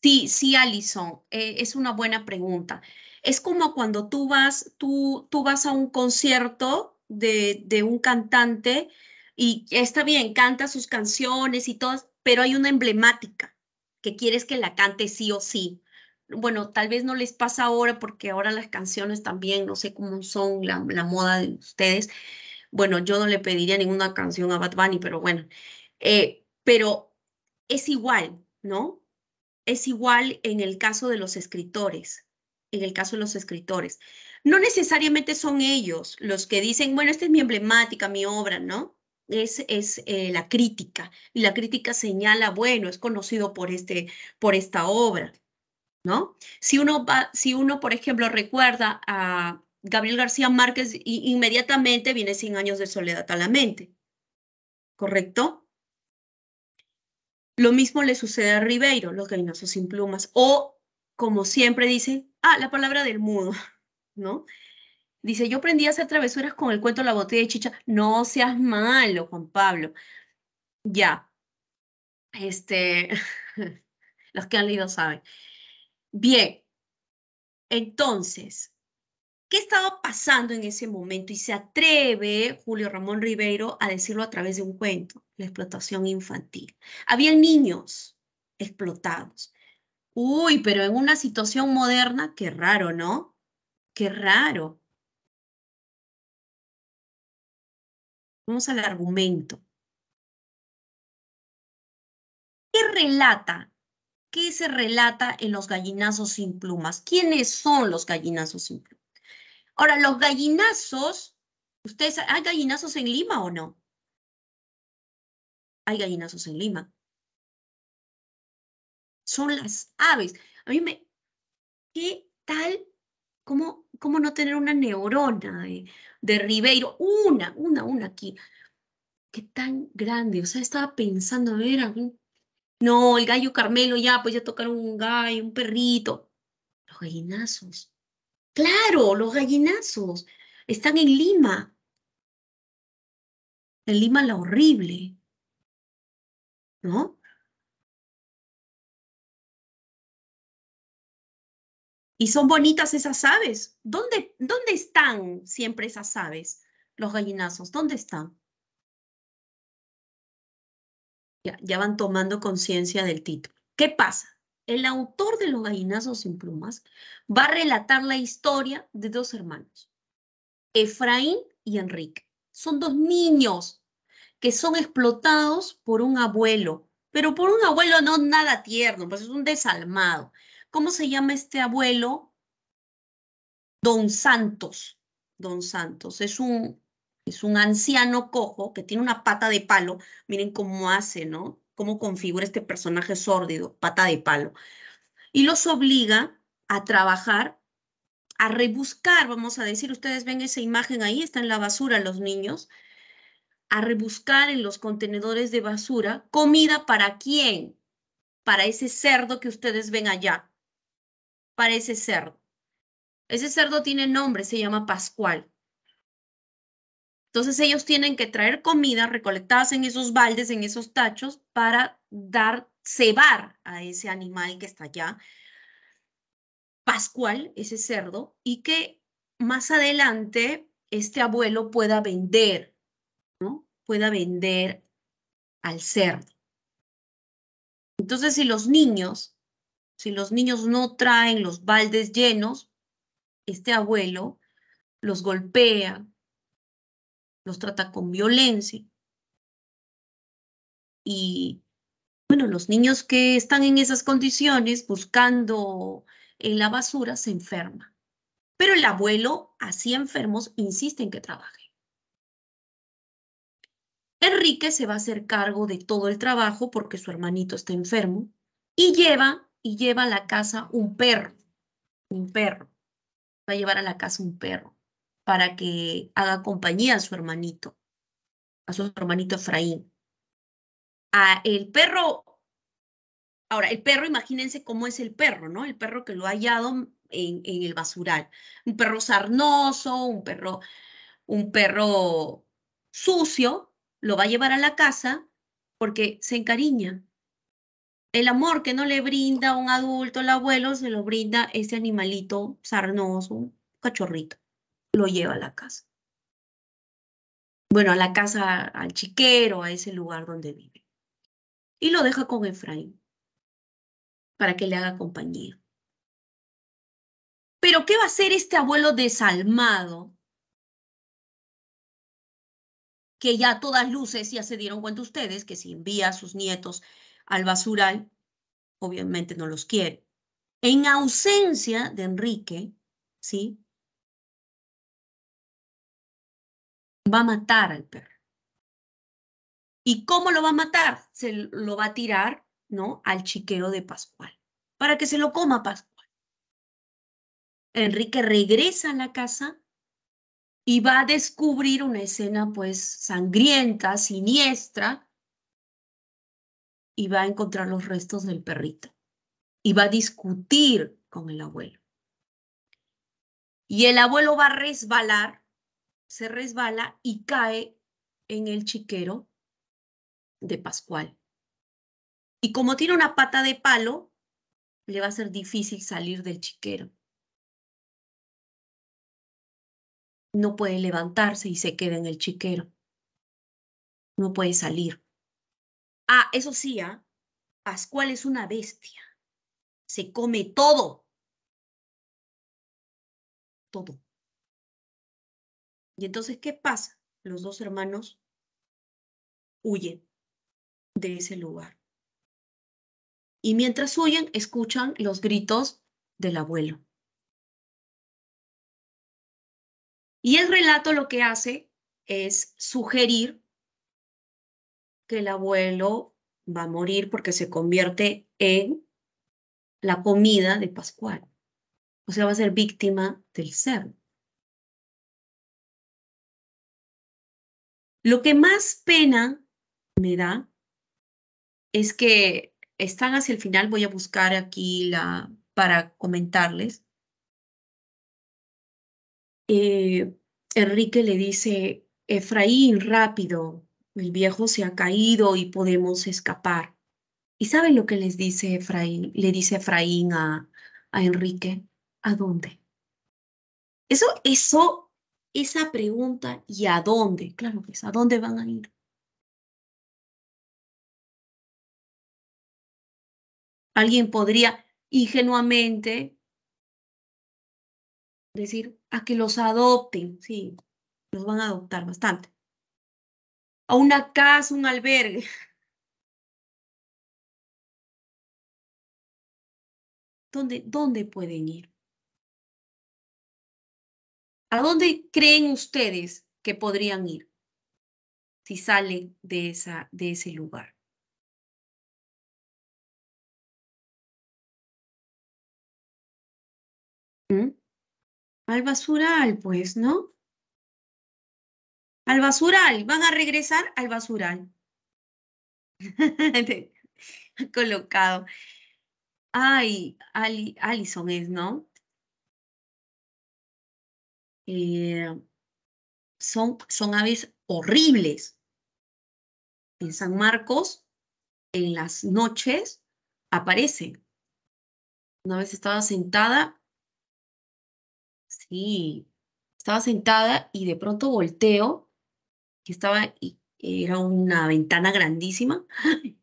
Speaker 1: Sí, sí, Alison, eh, es una buena pregunta. Es como cuando tú vas, tú, tú vas a un concierto de, de un cantante y está bien, canta sus canciones y todas, pero hay una emblemática que quieres que la cante sí o sí bueno, tal vez no les pasa ahora porque ahora las canciones también, no sé cómo son la, moda de ustedes. Bueno, yo no le pediría ninguna canción a Bad Bunny, pero bueno, eh, pero es igual, ¿no? es igual en el caso de los escritores, en el caso de los escritores. No necesariamente son ellos los que dicen, bueno, esta es mi emblemática, mi obra, ¿no? Es, es eh, la crítica y la crítica señala, bueno, es conocido por, este, por esta obra, ¿no? Si uno, va, si uno, por ejemplo, recuerda a Gabriel García Márquez, inmediatamente viene 100 años de soledad a la mente, ¿correcto? Lo mismo le sucede a Ribeiro, los gallinazos sin plumas, o como siempre dice, ah, la palabra del mudo, ¿no? Dice, yo aprendí a hacer travesuras con el cuento la botella de chicha. No seas malo, Juan Pablo. Ya. Este, los que han leído saben. Bien, entonces, qué estaba pasando en ese momento y se atreve Julio Ramón Ribeiro a decirlo a través de un cuento, la explotación infantil. Habían niños explotados. Uy, pero en una situación moderna, qué raro, ¿no? Qué raro. Vamos al argumento. ¿Qué relata ¿qué se relata en los gallinazos sin plumas? ¿Quiénes son los gallinazos sin plumas? Ahora, los gallinazos, ¿ustedes hay gallinazos en Lima o no?
Speaker 2: Hay gallinazos en Lima.
Speaker 1: Son las aves. A mí me... ¿Qué tal? ¿Cómo, cómo no tener una neurona de, de Ribeiro? Una, una, una aquí. ¿Qué tan grande? O sea, estaba pensando, a ver, No, el gallo Carmelo ya, pues ya tocaron un gallo, un perrito. Los gallinazos. Claro, los gallinazos. Están en Lima. En Lima la
Speaker 2: horrible. ¿No?
Speaker 1: Y son bonitas esas aves. ¿Dónde, ¿Dónde están siempre esas aves? Los gallinazos, ¿dónde están? Ya, ya van tomando conciencia del título. ¿Qué pasa? el autor de Los gallinazos sin plumas va a relatar la historia de dos hermanos, Efraín y Enrique. Son dos niños que son explotados por un abuelo, pero por un abuelo no nada tierno, pues es un desalmado. ¿Cómo se llama este abuelo? Don Santos. Don Santos es un, es un anciano cojo que tiene una pata de palo. Miren cómo hace, ¿no? cómo configura este personaje sórdido, pata de palo. Y los obliga a trabajar, a rebuscar, vamos a decir, ustedes ven esa imagen ahí, está en la basura los niños, a rebuscar en los contenedores de basura comida para quién, para ese cerdo que ustedes ven allá, para ese cerdo. Ese cerdo tiene nombre, se llama Pascual. Entonces ellos tienen que traer comida recolectadas en esos baldes, en esos tachos, para dar, cebar a ese animal que está allá, pascual, ese cerdo, y que más adelante este abuelo pueda vender, ¿no? Pueda vender al cerdo. Entonces, si los niños, si los niños no traen los baldes llenos, este abuelo los golpea, los trata con violencia. Y bueno, los niños que están en esas condiciones buscando en la basura se enferman. Pero el abuelo, así enfermos, insiste en que trabaje. Enrique se va a hacer cargo de todo el trabajo porque su hermanito está enfermo y lleva y lleva a la casa un perro, un perro. Va a llevar a la casa un perro para que haga compañía a su hermanito, a su hermanito Efraín. A el perro, ahora, el perro, imagínense cómo es el perro, ¿no? El perro que lo ha hallado en, el basural. Un perro sarnoso, un perro, un perro sucio, lo va a llevar a la casa porque se encariña. El amor que no le brinda un adulto, el abuelo, se lo brinda ese animalito sarnoso, un cachorrito lo lleva a la casa. Bueno, a la casa, al chiquero, a ese lugar donde vive. Y lo deja con Efraín para que le haga compañía. Pero ¿qué va a hacer este abuelo desalmado? Que ya todas luces ya se dieron cuenta ustedes que si envía a sus nietos al basural, obviamente no los quiere. En ausencia de Enrique, ¿sí?
Speaker 2: va a matar al perro.
Speaker 1: ¿Y cómo lo va a matar? Se lo va a tirar, ¿no? Al chiquero de Pascual, para que se lo coma Pascual. Enrique regresa a la casa y va a descubrir una escena pues sangrienta, siniestra, y va a encontrar los restos del perrito. Y va a discutir con el abuelo. Y el abuelo va a resbalar se resbala y cae en el chiquero de Pascual. Y como tiene una pata de palo,
Speaker 2: le va a ser difícil salir del chiquero.
Speaker 1: No puede levantarse y se queda en el chiquero. No puede salir. Ah, eso sí, ¿ah? Pascual es una bestia. Se come todo. Todo.
Speaker 2: Y entonces, ¿qué pasa? Los dos hermanos huyen de ese lugar. Y mientras huyen, escuchan los gritos del abuelo. Y
Speaker 1: el relato lo que hace es sugerir que el abuelo va a morir porque se convierte en la comida de Pascual. O sea, va a ser víctima del cerdo.
Speaker 2: Lo que más pena
Speaker 1: me da es que están hacia el final, voy a buscar aquí la, para comentarles. Eh, Enrique le dice, Efraín, rápido, el viejo se ha caído y podemos escapar. ¿Y saben lo que les dice Efraín? Le dice Efraín a, a Enrique, ¿a dónde? Eso, eso esa pregunta y a dónde, claro, que es, a dónde van a ir.
Speaker 2: Alguien podría
Speaker 1: ingenuamente decir a que los adopten, sí, los van a adoptar bastante. A una
Speaker 2: casa, un albergue. dónde pueden ir? ¿A dónde creen ustedes que podrían ir si salen de, esa, de ese lugar? Mm. Al basural,
Speaker 1: pues, ¿no? Al basural, van a regresar al basural. Colocado.
Speaker 2: Ay, Alison es, ¿no?
Speaker 1: Eh, son, son aves horribles. En San Marcos, en las noches, aparecen. Una vez estaba sentada, sí, estaba sentada y de pronto volteo, que estaba, y era una ventana grandísima.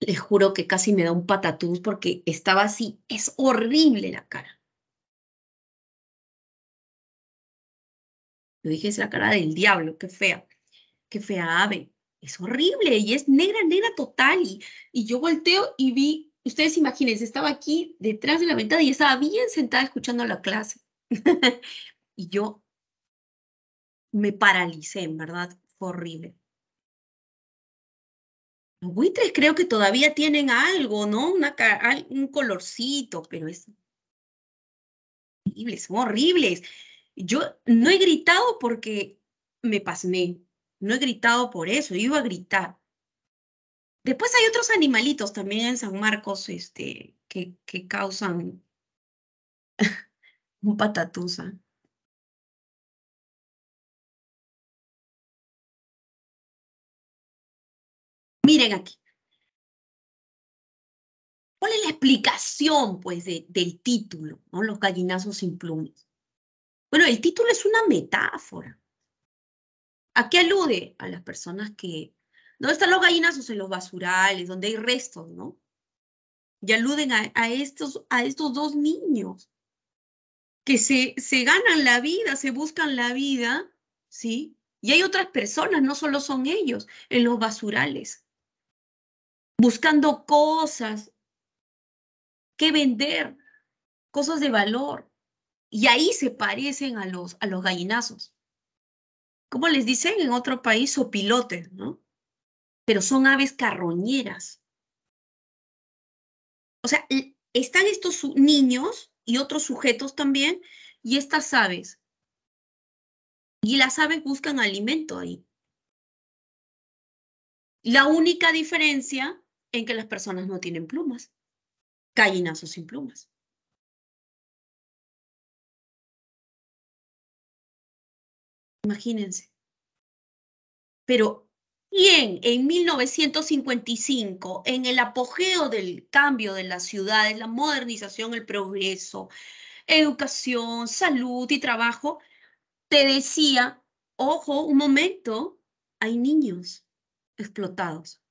Speaker 1: Les juro que casi me da un patatús porque estaba así, es horrible la cara. Yo dije, es la cara del diablo, qué fea, qué fea ave. Es horrible y es negra, negra total. Y, yo volteo y vi, ustedes imagínense, estaba aquí detrás de la ventana y estaba bien sentada escuchando la clase. y yo me paralicé, en verdad, fue horrible. Los buitres creo que todavía tienen algo, ¿no? Una, un colorcito, pero es horrible, son horribles. Yo no he gritado porque me pasmé, no he gritado por eso, iba a gritar. Después hay otros animalitos también en San Marcos este, que, que causan un patatusa.
Speaker 2: Miren aquí. ¿Cuál es la
Speaker 1: explicación, pues, del título, Los gallinazos sin plumas? Bueno, el título es una metáfora. ¿A qué alude? A las personas que... ¿Dónde están los gallinazos? En los basurales, donde hay restos, ¿no? Y aluden a, a estos, a estos dos niños que se, se ganan la vida, se buscan la vida, ¿sí? Y hay otras personas, no solo son ellos, en los basurales, buscando cosas que vender, cosas de valor, y ahí se parecen a los, a los gallinazos. Como les dicen en otro país, sopilotes, ¿no? Pero son aves carroñeras. O sea, están estos niños y otros sujetos también, y estas aves. Y las aves buscan alimento ahí.
Speaker 2: La única diferencia en que las personas no tienen plumas, gallinazos sin plumas.
Speaker 1: Imagínense. Pero, ¿quién en 1955, en el apogeo del cambio de las ciudades, la modernización, el progreso, educación, salud y trabajo, te decía, ojo, un momento, hay niños
Speaker 2: explotados,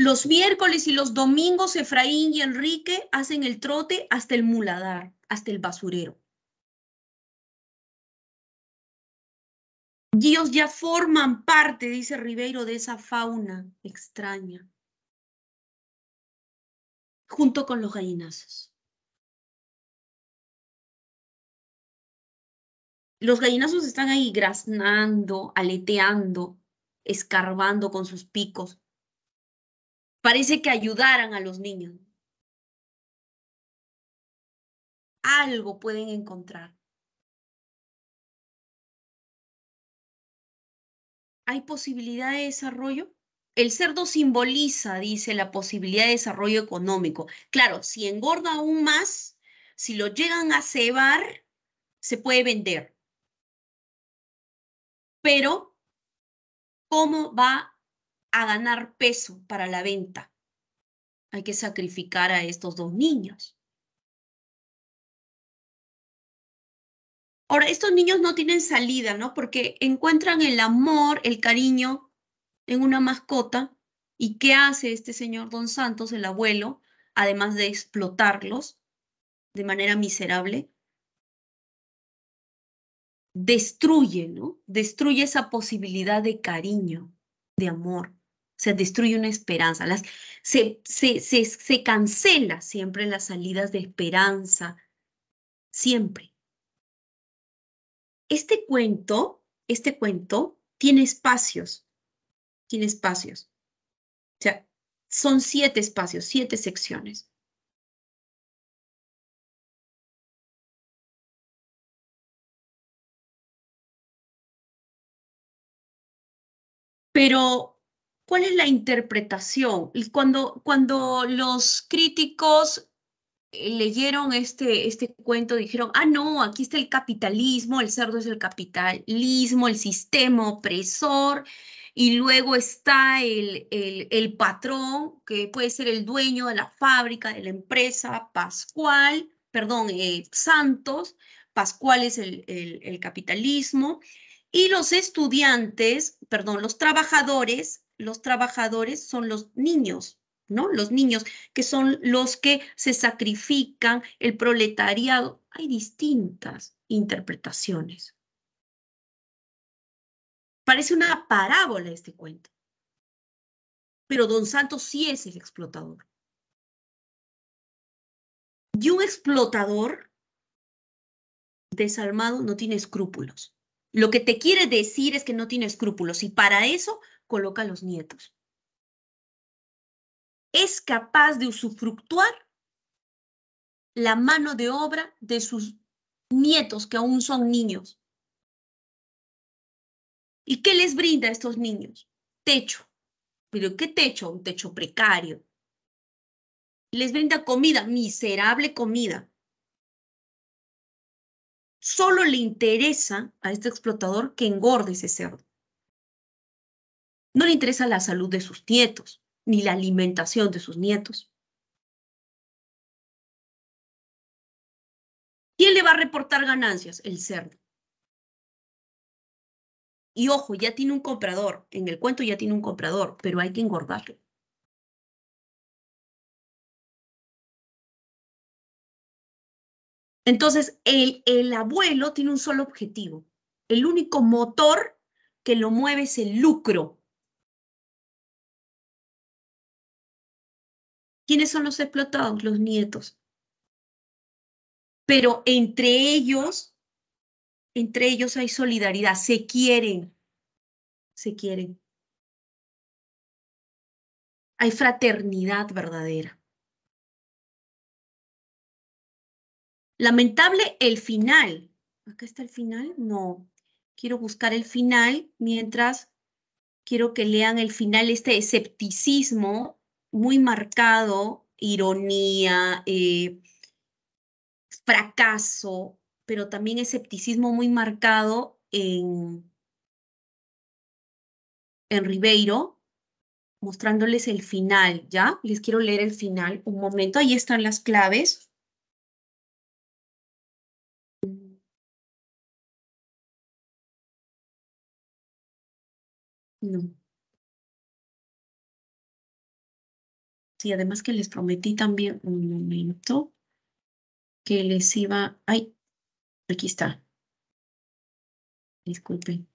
Speaker 1: Los miércoles y los domingos Efraín y Enrique hacen el trote hasta el muladar, hasta el basurero. Dios ya forman parte, dice Ribeiro, de esa fauna extraña, junto con los gallinazos.
Speaker 2: Los gallinazos están
Speaker 1: ahí graznando, aleteando, escarbando con sus picos, parece que ayudaran a los niños.
Speaker 2: Algo pueden encontrar.
Speaker 1: ¿Hay posibilidad de desarrollo? El cerdo simboliza, dice, la posibilidad de desarrollo económico. Claro, si engorda aún más, si lo llegan a cebar, se puede vender. Pero, ¿cómo va a ganar peso para la venta. Hay que sacrificar a estos dos niños. Ahora, estos niños no tienen salida, ¿no? Porque encuentran el amor, el cariño en una mascota. ¿Y qué hace este señor Don Santos, el abuelo, además de explotarlos de manera miserable? Destruye, ¿no? Destruye esa posibilidad de cariño, de amor se destruye una esperanza, las, se, se cancela siempre las salidas de esperanza, siempre. Este cuento, este cuento tiene espacios, tiene espacios. O sea, son siete espacios, siete secciones. Pero ¿Cuál es la interpretación? Cuando, cuando los críticos eh, leyeron este, este cuento, dijeron, ah, no, aquí está el capitalismo, el cerdo es el capitalismo, el sistema opresor, y luego está el, el, patrón, que puede ser el dueño de la fábrica, de la empresa, Pascual, perdón, eh, Santos, Pascual es el, el, capitalismo, y los estudiantes, perdón, los trabajadores los trabajadores son los niños, ¿no? Los niños que son los que se sacrifican, el proletariado. Hay distintas interpretaciones. Parece una parábola este cuento.
Speaker 2: Pero Don Santos sí es el explotador. Y un
Speaker 1: explotador desarmado no tiene escrúpulos. Lo que te quiere decir es que no tiene escrúpulos y para eso coloca a los nietos. Es capaz de usufructuar la mano de obra de sus nietos que aún son niños. ¿Y qué les brinda a estos niños? Techo. ¿Pero qué techo? Un techo precario. Les brinda comida, miserable comida. Solo le interesa a este explotador
Speaker 2: que engorde ese cerdo. No le interesa la salud de sus nietos, ni la alimentación de sus nietos.
Speaker 1: ¿Quién le va a reportar ganancias? El cerdo. Y ojo, ya tiene un comprador. En el cuento ya tiene un comprador, pero hay que engordarlo. Entonces, el abuelo tiene un solo objetivo. El único motor que lo mueve es el lucro.
Speaker 2: ¿Quiénes son los explotados? Los nietos. Pero entre ellos, entre ellos hay solidaridad, se quieren, se quieren. Hay fraternidad verdadera.
Speaker 1: Lamentable el final. ¿Acá está el final? No. Quiero buscar el final mientras quiero que lean el final, este escepticismo muy marcado, ironía, eh, fracaso, pero también escepticismo muy marcado en, en Ribeiro, mostrándoles el final, ¿ya? Les quiero leer el final, un momento, ahí están las claves.
Speaker 2: No. Sí, además que les prometí también un momento que les iba... ¡Ay! Aquí está. Disculpen.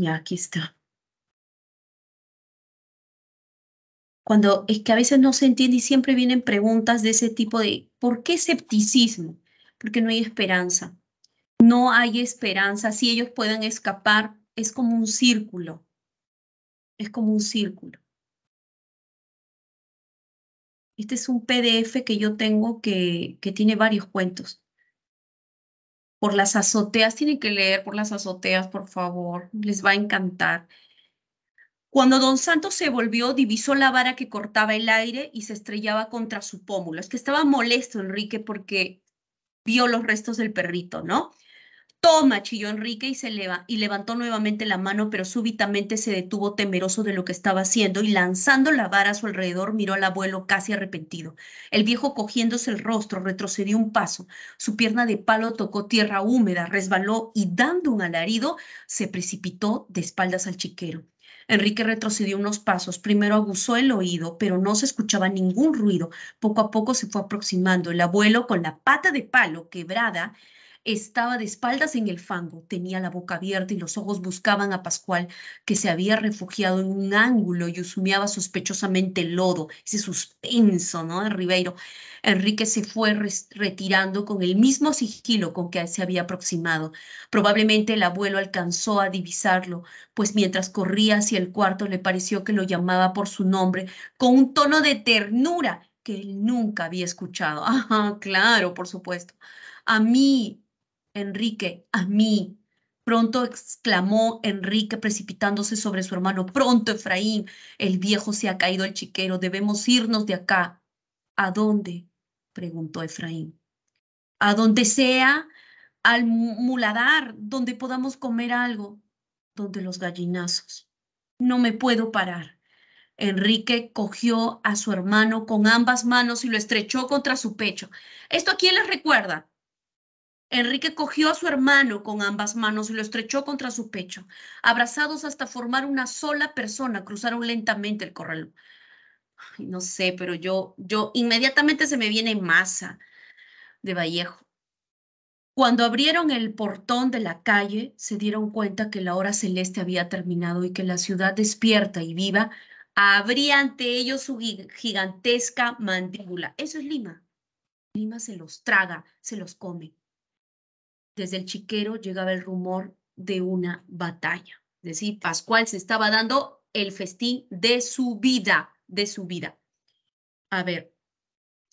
Speaker 1: Ya, aquí está. cuando es que a veces no se entiende y siempre vienen preguntas de ese tipo de, ¿por qué escepticismo? Porque no hay esperanza. No hay esperanza. Si ellos pueden escapar, es como un círculo. Es como un círculo. Este es un PDF que yo tengo que, que tiene varios cuentos. Por las azoteas, tienen que leer por las azoteas, por favor. Les va a encantar. Cuando don Santos se volvió, divisó la vara que cortaba el aire y se estrellaba contra su pómulo. Es que estaba molesto Enrique porque vio los restos del perrito, ¿no? Toma, chilló Enrique y se eleva, y levantó nuevamente la mano, pero súbitamente se detuvo temeroso de lo que estaba haciendo y lanzando la vara a su alrededor miró al abuelo casi arrepentido. El viejo cogiéndose el rostro retrocedió un paso, su pierna de palo tocó tierra húmeda, resbaló y dando un alarido se precipitó de espaldas al chiquero. Enrique retrocedió unos pasos. Primero aguzó el oído, pero no se escuchaba ningún ruido. Poco a poco se fue aproximando. El abuelo, con la pata de palo quebrada, estaba de espaldas en el fango, tenía la boca abierta y los ojos buscaban a Pascual, que se había refugiado en un ángulo y husmeaba sospechosamente el lodo, ese suspenso, ¿no? De Ribeiro. Enrique se fue retirando con el mismo sigilo con que se había aproximado. Probablemente el abuelo alcanzó a divisarlo, pues mientras corría hacia el cuarto le pareció que lo llamaba por su nombre con un tono de ternura que él nunca había escuchado. Ah, claro, por supuesto. A mí, Enrique, a mí. Pronto exclamó Enrique precipitándose sobre su hermano. Pronto, Efraín, el viejo se ha caído el chiquero, debemos irnos de acá. ¿A dónde? preguntó Efraín. A donde sea, al muladar, donde podamos comer algo, donde los gallinazos. No me puedo parar. Enrique cogió a su hermano con ambas manos y lo estrechó contra su pecho. ¿Esto a quién les recuerda? Enrique cogió a su hermano con ambas manos y lo estrechó contra su pecho. Abrazados hasta formar una sola persona, cruzaron lentamente el corral. Ay, no sé, pero yo, yo inmediatamente se me viene masa de Vallejo. Cuando abrieron el portón de la calle, se dieron cuenta que la hora celeste había terminado y que la ciudad despierta y viva abría ante ellos su gigantesca mandíbula. Eso es Lima. Lima se los traga, se los come. Desde el chiquero llegaba el rumor de una batalla. Es decir, Pascual se estaba dando el festín de su vida, de su vida. A ver,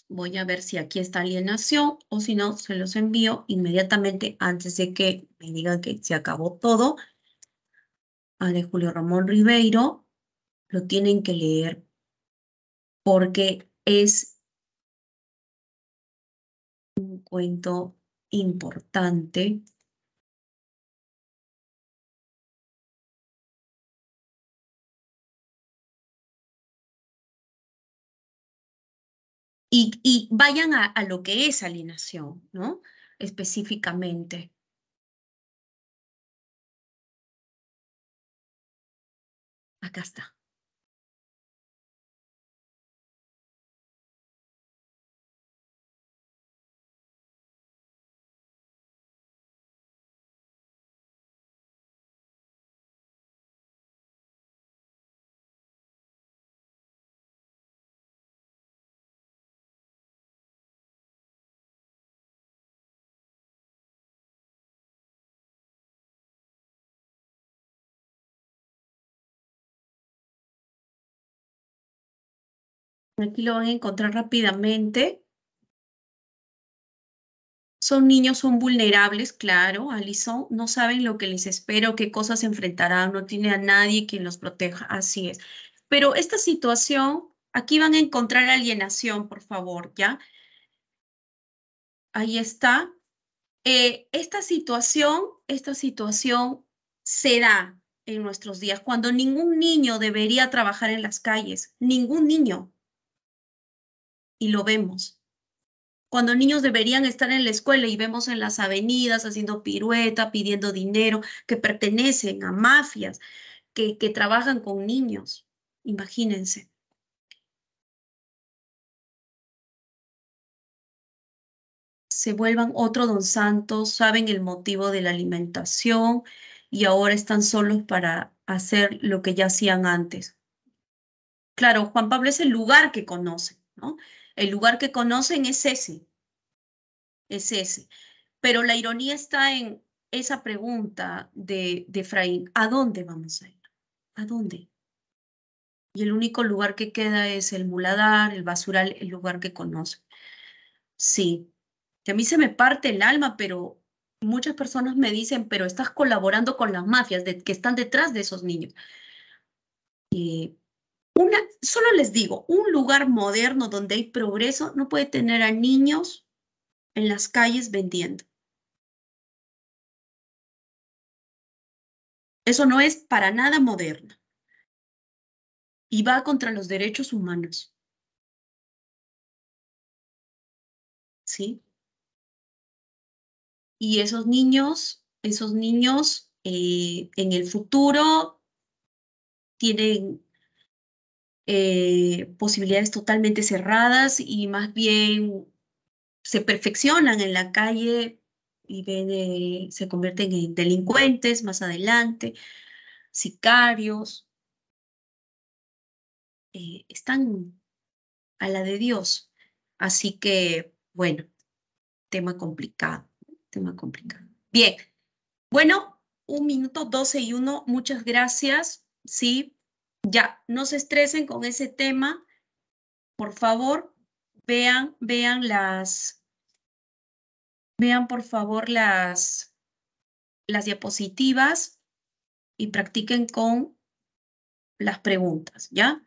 Speaker 1: voy a ver si aquí está alienación o si no, se los envío inmediatamente antes de que me digan que se acabó todo. A de Julio Ramón Ribeiro, lo tienen que leer
Speaker 2: porque es un cuento importante Y, y, vayan a, a, lo que es alienación, ¿no? Específicamente. Acá está.
Speaker 1: Aquí lo van a encontrar rápidamente. Son niños, son vulnerables, claro, Alison, no saben lo que les espero, qué cosas enfrentarán, no tiene a nadie quien los proteja, así es. Pero esta situación, aquí van a encontrar alienación, por favor, ¿ya? Ahí está. Eh, esta situación, esta situación se da en nuestros días cuando ningún niño debería trabajar en las calles, ningún niño, y lo vemos. Cuando niños deberían estar en la escuela y vemos en las avenidas haciendo pirueta, pidiendo dinero, que pertenecen a mafias, que, trabajan con niños. Imagínense.
Speaker 2: se vuelvan
Speaker 1: otro don santos saben el motivo de la alimentación y ahora están solos para hacer lo que ya hacían antes. Claro, Juan Pablo es el lugar que conoce, ¿no? El lugar que conocen es ese, es ese. Pero la ironía está en esa pregunta de, de Efraín, ¿a dónde vamos a ir? ¿A dónde? Y el único lugar que queda es el muladar, el basural, el lugar que conocen. Sí, que a mí se me parte el alma, pero muchas personas me dicen, pero estás colaborando con las mafias que están detrás de esos niños. Y eh, solo les digo, un lugar moderno donde hay progreso no puede tener a niños en las calles
Speaker 2: vendiendo. Eso no es para nada moderno. Y va contra los derechos humanos. ¿Sí?
Speaker 1: Y esos niños, esos niños eh, en el futuro tienen eh, posibilidades totalmente cerradas y más bien se perfeccionan en la calle y eh, se convierten en delincuentes más adelante, sicarios. Eh, están a la de Dios. Así que, bueno, tema complicado, tema complicado. Bien, bueno, un minuto, doce y uno, muchas gracias. Sí, ya, no se estresen con ese tema. Por favor, vean, vean las, vean por favor las, las diapositivas y practiquen con las preguntas, ¿ya?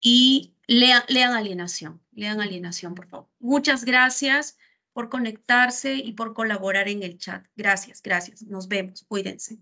Speaker 1: Y lean, lean alienación, lean alienación, por favor. Muchas gracias por conectarse y por colaborar en el chat. Gracias, gracias. Nos vemos. Cuídense.